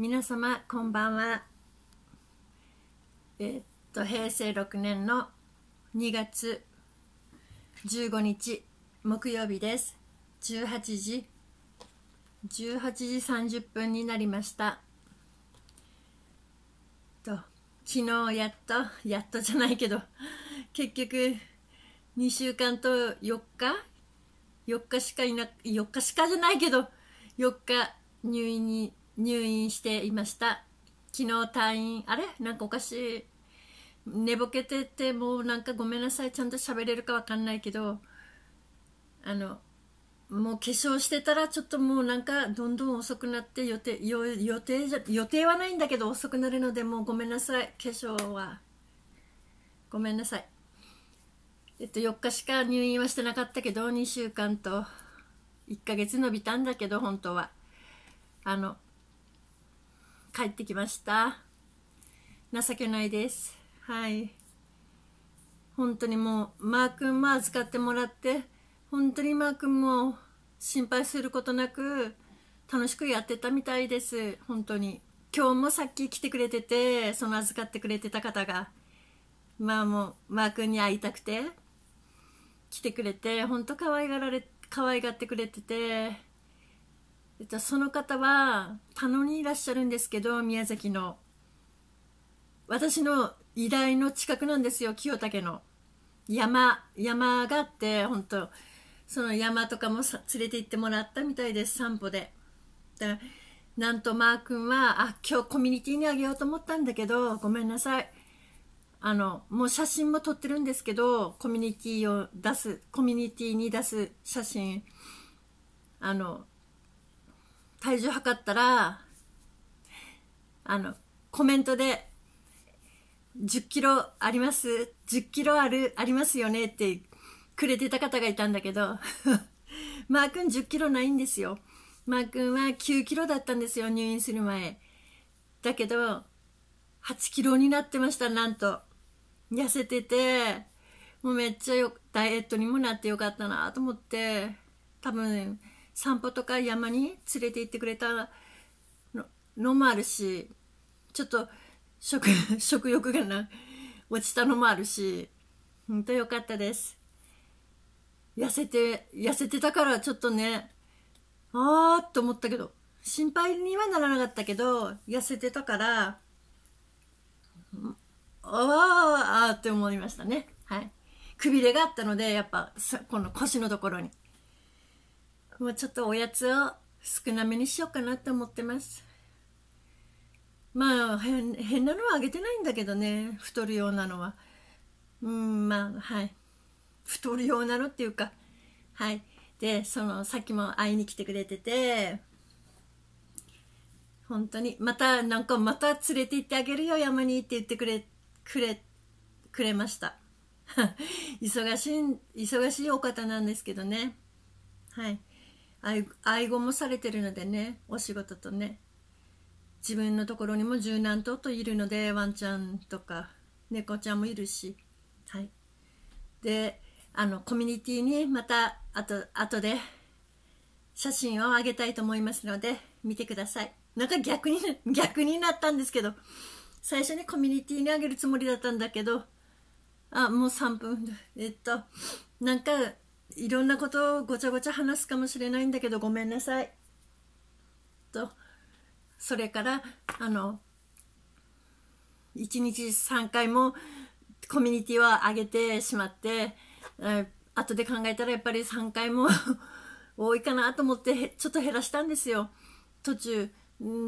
皆様こんばんはえっと平成6年の2月15日木曜日です18時18時30分になりましたと昨日やっとやっとじゃないけど結局2週間と4日4日しかいな4日しかじゃないけど4日入院に入院していました昨日退院あれなんかおかしい寝ぼけててもうなんかごめんなさいちゃんと喋れるかわかんないけどあのもう化粧してたらちょっともうなんかどんどん遅くなって予定予定じゃ予定はないんだけど遅くなるのでもうごめんなさい化粧はごめんなさいえっと4日しか入院はしてなかったけど2週間と1ヶ月延びたんだけど本当はあの帰ってきました情けないですはい本当にもうマー君も預かってもらって本当にマー君も心配することなく楽しくやってたみたいです本当に今日もさっき来てくれててその預かってくれてた方がまあもうマー君に会いたくて来てくれて本当可愛がられ可愛がってくれててじゃその方は田野にいらっしゃるんですけど宮崎の私の依大の近くなんですよ清武の山山があって本当その山とかも連れて行ってもらったみたいです散歩でだなんとマー君はあ今日コミュニティにあげようと思ったんだけどごめんなさいあのもう写真も撮ってるんですけどコミュニティを出すコミュニティに出す写真あの体重測ったら、あの、コメントで、10キロあります10キロある、ありますよねってくれてた方がいたんだけど、マー君10キロないんですよ。マー君は9キロだったんですよ、入院する前。だけど、8キロになってました、なんと。痩せてて、もうめっちゃよ、ダイエットにもなってよかったなと思って、多分、散歩とか山に連れて行ってくれたのもあるしちょっと食 食欲がな落ちたのもあるし本当良かったです痩せて痩せてたからちょっとねああと思ったけど心配にはならなかったけど痩せてたからああって思いましたねはいくびれがあったのでやっぱこの腰のところにもうちょっとおやつを少なめにしようかなと思ってますまあ変なのはあげてないんだけどね太るようなのはうんまあはい太るようなのっていうかはいでそのさっきも会いに来てくれてて本当にまたなんかまた連れて行ってあげるよ山にって言ってくれくれくれました 忙しい忙しいお方なんですけどねはい愛護もされてるのでねお仕事とね自分のところにも柔軟とといるのでワンちゃんとか猫ちゃんもいるしはいであのコミュニティにまたあと後で写真をあげたいと思いますので見てくださいなんか逆に 逆になったんですけど最初にコミュニティにあげるつもりだったんだけどあもう3分えっとなんかいろんなことをごちゃごちゃ話すかもしれないんだけどごめんなさいとそれからあの1日3回もコミュニティは上げてしまって、えー、後で考えたらやっぱり3回も 多いかなと思ってちょっと減らしたんですよ途中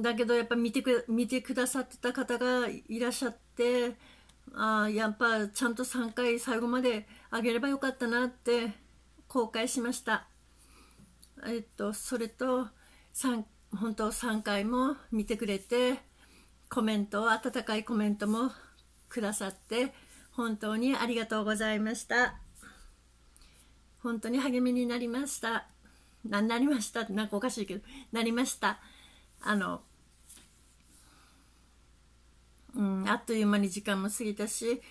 だけどやっぱ見てく見てくださってた方がいらっしゃってあやっぱちゃんと3回最後まであげればよかったなって公開しました。えっと、それと本当3回も見てくれてコメント温かいコメントもくださって本当にありがとうございました本当に励みになりましたななりましたってなんかおかしいけどなりましたあのうんあっという間に時間も過ぎたし、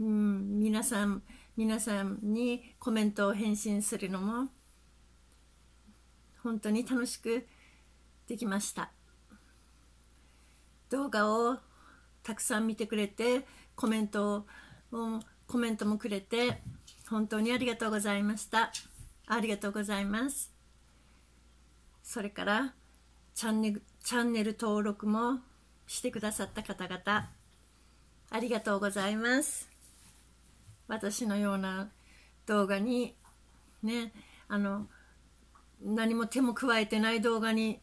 うん、皆さん皆さんにコメントを返信するのも本当に楽しくできました動画をたくさん見てくれてコメントをコメントもくれて本当にありがとうございましたありがとうございますそれからチャンネルチャンネル登録もしてくださった方々ありがとうございます私のような動画にねあの何も手も加えてない動画に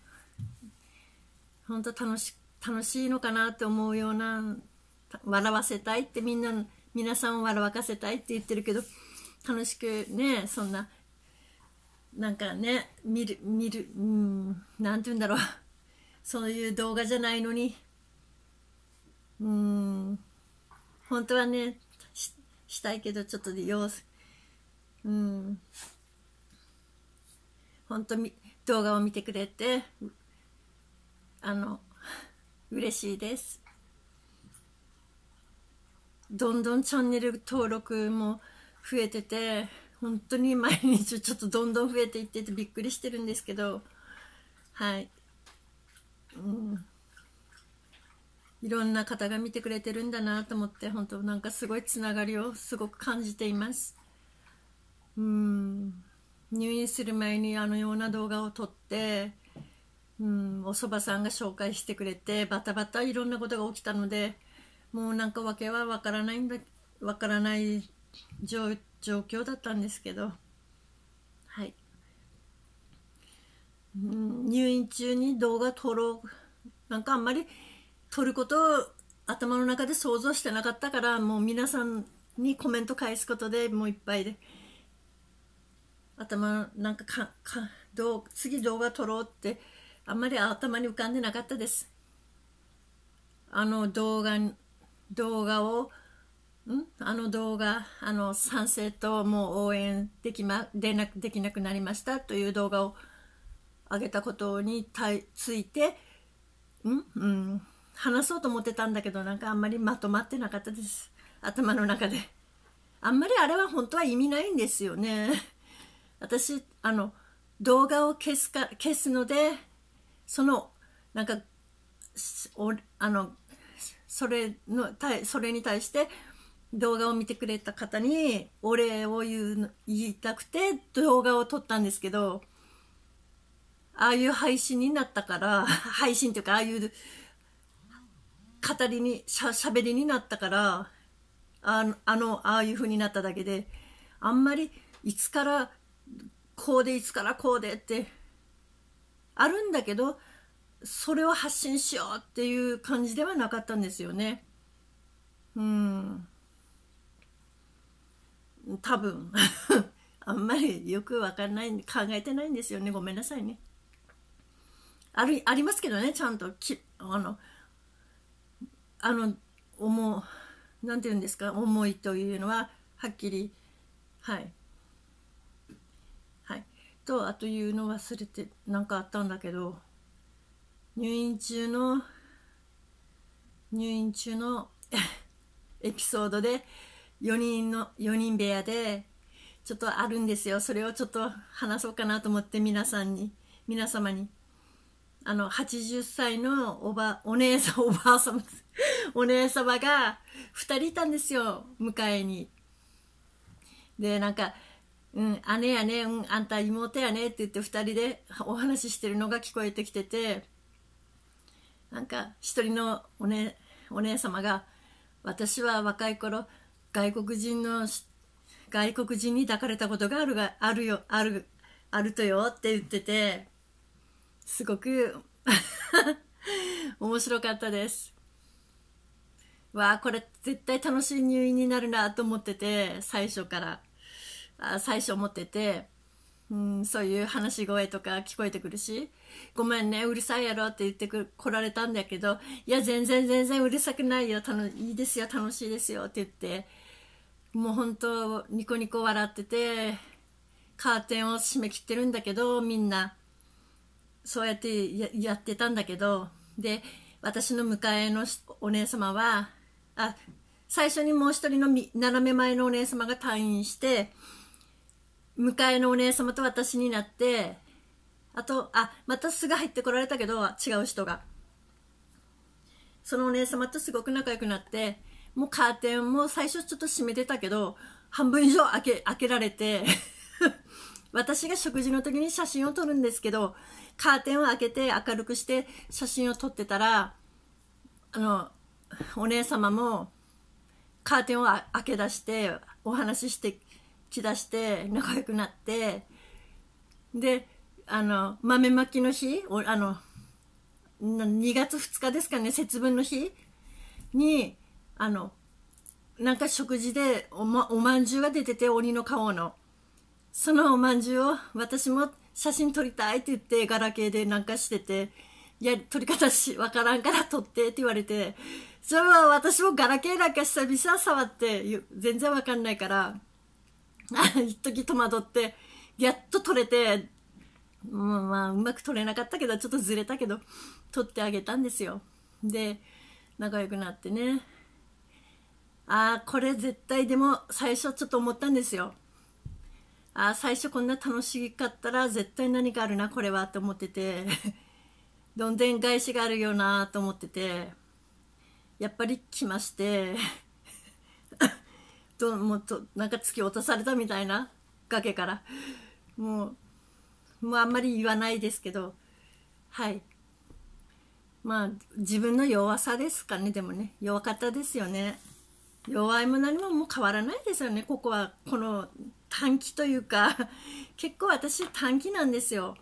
本当楽し楽しいのかなって思うような笑わせたいってみんな皆さんを笑わかせたいって言ってるけど楽しくねそんななんかね見る見るうん何て言うんだろうそういう動画じゃないのにうん本当はねしたいけどちょっと様子うん本当み動画を見てくれてあの嬉しいですどんどんチャンネル登録も増えてて本当に毎日ちょっとどんどん増えていっててびっくりしてるんですけどはいうんいろんな方が見てくれてるんだなと思って本当なんかすごいつながりをすごく感じていますうん入院する前にあのような動画を撮ってうんおそばさんが紹介してくれてバタバタいろんなことが起きたのでもうなんか訳はわからないんだわからない状況だったんですけどはい、うん、入院中に動画撮ろうなんかあんまり取ることを頭の中で想像してなかったからもう皆さんにコメント返すことでもういっぱいで頭なんかかかどう次動画撮ろうってあんまり頭に浮かんでなかったですあの動画動画をんあの動画あの賛成ともう応援でき,、ま、でなできなくなりましたという動画を上げたことについてん、うん、話そうと思ってたんだけどなんかあんまりまとまってなかったです頭の中であんまりあれは本当は意味ないんですよね私あの動画を消すか消すのでそのなんかおあのそれのそれに対して動画を見てくれた方にお礼を言う言いたくて動画を撮ったんですけどああいう配信になったから 配信というかああいう語りにしゃべりになったからあのあのああいうふうになっただけであんまりいつからこうでいつからこうでってあるんだけどそれを発信しようっていう感じではなかったんですよね。うん多分 あんまりよくわかんない考えてないんですよねごめんなさいね。あるありますけどねちゃんときあのあの思うなんて言うんですか思いというのははっきりはいはいとあというの忘れて何かあったんだけど入院中の入院中の エピソードで4人の4人部屋でちょっとあるんですよそれをちょっと話そうかなと思って皆さんに皆様にあの80歳のおばお姉さん おばあさまお姉さまが2人いたんですよ迎えに。でなんか「うん姉やね、うん、あんた妹やね」って言って2人でお話ししてるのが聞こえてきててなんか一人のお,、姉、お姉様が「私は若い頃外国人の外国人に抱かれたことがあるがあるよあるあるとよ」って言ってて。すごく 面白かったですわあこれ絶対楽しい入院になるなと思ってて最初からあ最初思ってて、うん、そういう話し声とか聞こえてくるし「ごめんねうるさいやろ」って言ってく来られたんだけど「いや全然全然うるさくないよいいですよ楽しいですよ」って言ってもう本当ニコニコ笑っててカーテンを閉め切ってるんだけどみんな。そうやってややってたんだけどで私の迎えのお姉様はあ最初にもう一人の斜め前のお姉様が退院して迎えのお姉様と私になってあとあまたすぐ入ってこられたけど違う人がそのお姉様とすごく仲良くなってもうカーテンも最初ちょっと閉めてたけど半分以上開け開けられて私が食事の時に写真を撮るんですけどカーテンを開けて明るくして写真を撮ってたらあのお姉様もカーテンを開け出してお話ししてきだして仲良くなってであの豆まきの日あの2月2日ですかね節分の日にあのなんか食事でおまおまんじゅうが出てて鬼の顔の。そのおまんじゅうを私も写真撮りたいって言ってガラケーでなんかしてていや撮り方し分からんから撮ってって言われてそれは私もガラケーなんか久々触って全然分かんないから 一時戸惑ってやっと撮れて、まあ、まあうまく撮れなかったけどちょっとずれたけど撮ってあげたんですよで仲良くなってねああこれ絶対でも最初ちょっと思ったんですよあ最初こんな楽しかったら絶対何かあるなこれはと思ってて どんでん返しがあるよなと思っててやっぱり来まして どもうとなんか突き落とされたみたいな崖からもうもうあんまり言わないですけどはいまあ自分の弱さですかねでもね弱かったですよね弱いも何ももう変わらないですよねここはこの短期というか 結構私短期なんですよ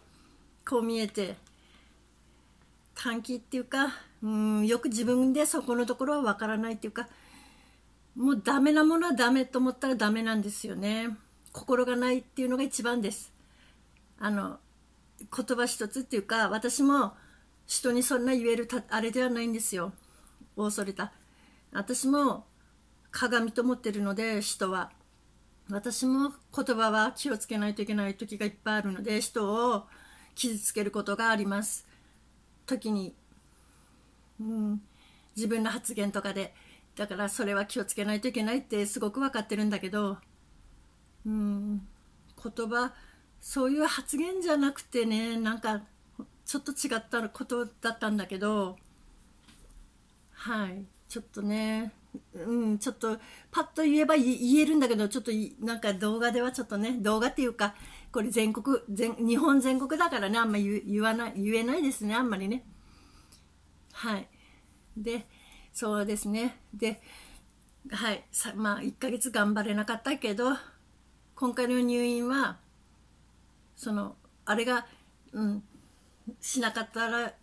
こう見えて短期っていうかうんよく自分でそこのところは分からないっていうかもうダメなものはダメと思ったらダメなんですよね心がないっていうのが一番ですあの言葉一つっていうか私も人にそんな言えるあれではないんですよ恐れた私も鏡と思ってるので人は私も言葉は気をつけないといけない時がいっぱいあるので人を傷つけることがあります時に、うん、自分の発言とかでだからそれは気をつけないといけないってすごく分かってるんだけど、うん、言葉そういう発言じゃなくてねなんかちょっと違ったことだったんだけどはいちょっとねうん、ちょっとパッと言えば言えるんだけどちょっとなんか動画ではちょっとね動画っていうかこれ全国全日本全国だからねあんま言言わない言えないですねあんまりねはいでそうですねではいさまあ1ヶ月頑張れなかったけど今回の入院はそのあれが、うん、しなかったら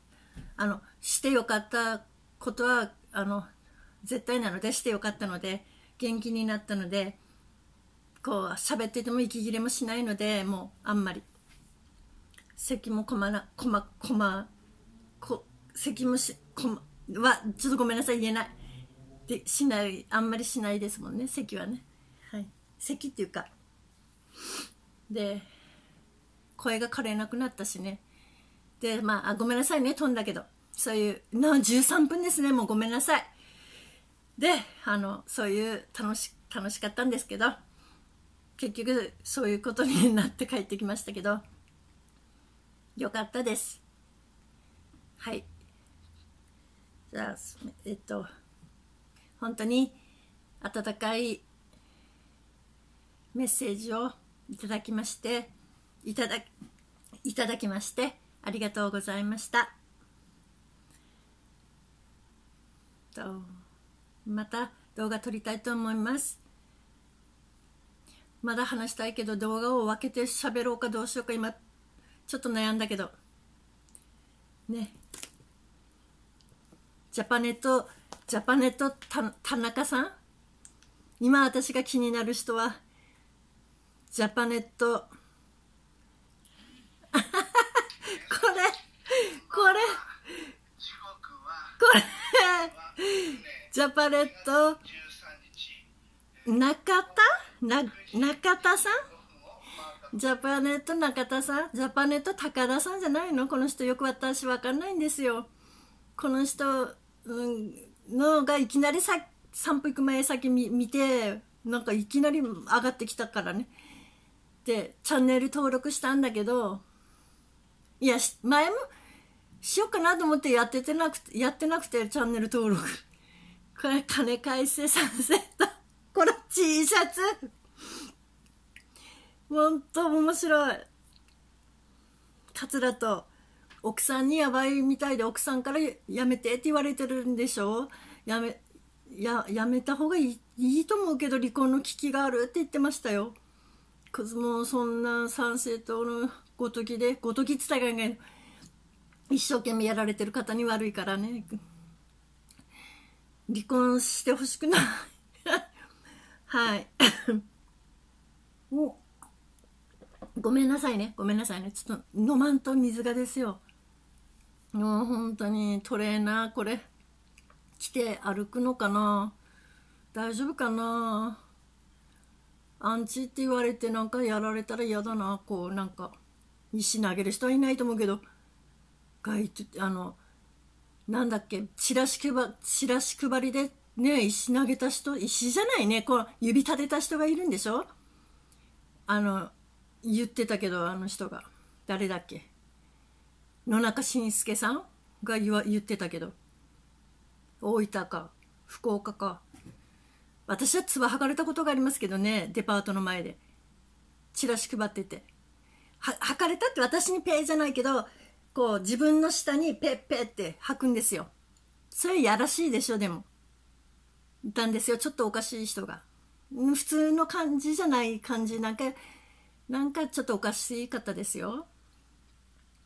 あのしてよかったことはあの絶対なのでしてよかったので元気になったのでこう喋ってても息切れもしないのでもうあんまり咳もこまらこまこまこ咳もしこまはちょっとごめんなさい言えないでしないあんまりしないですもんね咳はねはい咳っていうかで声が枯れなくなったしねでまあごめんなさいね飛んだけどそういうな13分ですねもうごめんなさいであのそういう楽し楽しかったんですけど結局そういうことになって帰ってきましたけどよかったですはいじゃあえっと本当に温かいメッセージをいただきましていただいただきましてありがとうございました。また動画撮りたいと思いますまだ話したいけど動画を分けて喋ろうかどうしようか今ちょっと悩んだけどねジャパネットジャパネット田中さん今私が気になる人はジャパネット これこれこれジャパレット中田な中田さんジャパネット中田さんジャパネット高田さんじゃないのこの人よく私分かんないんですよこの人、うん、のがいきなりさ散歩行く前先見見てなんかいきなり上がってきたからねでチャンネル登録したんだけどいや前もしようかなと思ってやっててなくてやってなくてチャンネル登録これ金返せて賛成ッこの T シャツほんと面白いカツラと奥さんにやばいみたいで奥さんからやめてって言われてるんでしょやめややめた方がいいいいと思うけど離婚の危機があるって言ってましたよもそんな賛成党のごときでごときって言ったら一生懸命やられてる方に悪いからね離婚してほしくない はいおごめんなさいねごめんなさいねちょっと飲まんと水がですよもう本当にトレーナーこれ来て歩くのかな大丈夫かなアンチって言われてなんかやられたら嫌だなこうなんか石投げる人はいないと思うけど外あのなんだっけチラシ配チラシ配りでね石投げた人石じゃないねこう指立てた人がいるんでしょあの言ってたけどあの人が誰だっけ野中伸介さんが言わ言ってたけど大分か福岡か私はつばはかれたことがありますけどねデパートの前でチラシ配っててははかれたって私にペイじゃないけどこう自分の下にペッペッって吐くんですよそれやらしいでしょでもいたんですよちょっとおかしい人が普通の感じじゃない感じなんかなんかちょっとおかしかったですよ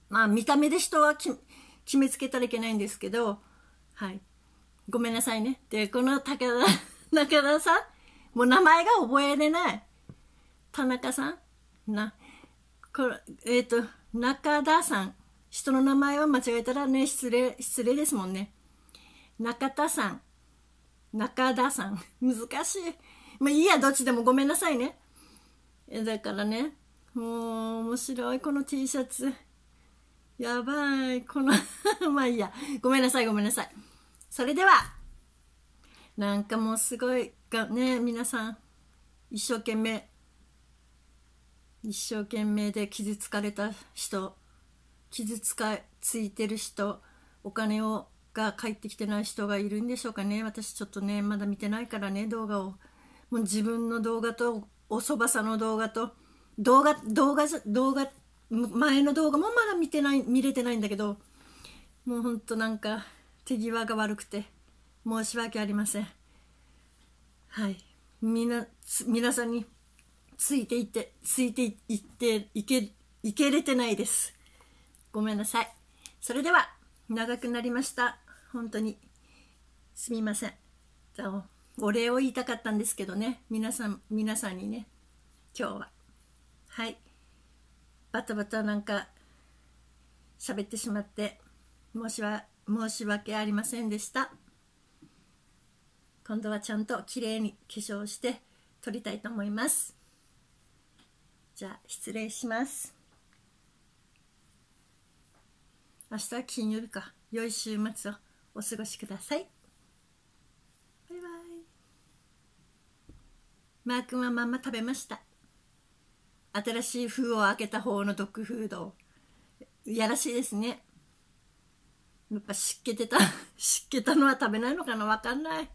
まあ見た目で人は決めつけたらいけないんですけどはいごめんなさいねでこのけ田 中田さんもう名前が覚えれない田中さんなこれえっ、ー、と中田さん人の名前は間違えたらね失礼失礼ですもんね中田さん中田さん難しいまあいいやどっちでもごめんなさいねだからねもう面白いこの T シャツやばいこの まあいいやごめんなさいごめんなさいそれではなんかもうすごいがね皆さん一生懸命一生懸命で傷つかれた人傷つかついてる人お金をが返ってきてない人がいるんでしょうかね私ちょっとねまだ見てないからね動画をもう自分の動画とおそばさの動画と動画動画動画前の動画もまだ見てない見れてないんだけどもうほんとなんか手際が悪くて申し訳ありませんはいみな皆さんについていってついていっていけいけれてないですごめんなさい。それでは、長くなりました。本当に。すみません。お礼を言いたかったんですけどね。皆さん、皆さんにね。今日は。はい。バタバタなんか、喋ってしまって、申し申し訳ありませんでした。今度はちゃんと綺麗に化粧して撮りたいと思います。じゃあ失礼します。明日は金曜日か良い週末をお過ごしくださいバイバイマー君はまんま食べました新しい封を開けた方のドッグフードやらしいですねやっぱ湿気てた 湿気たのは食べないのかな分かんない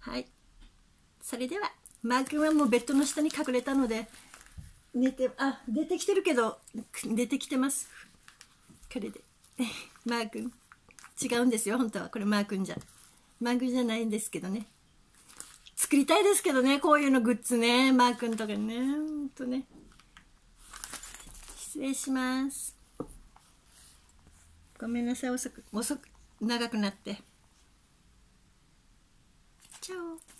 はいそれではマー君はもうベッドの下に隠れたので寝てあ出てきてるけど出てきてますこれで マー君違うんですよ本当はこれマー君じゃマー君じゃないんですけどね作りたいですけどねこういうのグッズねマー君とかねほんとね失礼しますごめんなさい遅く遅く長くなってチャオ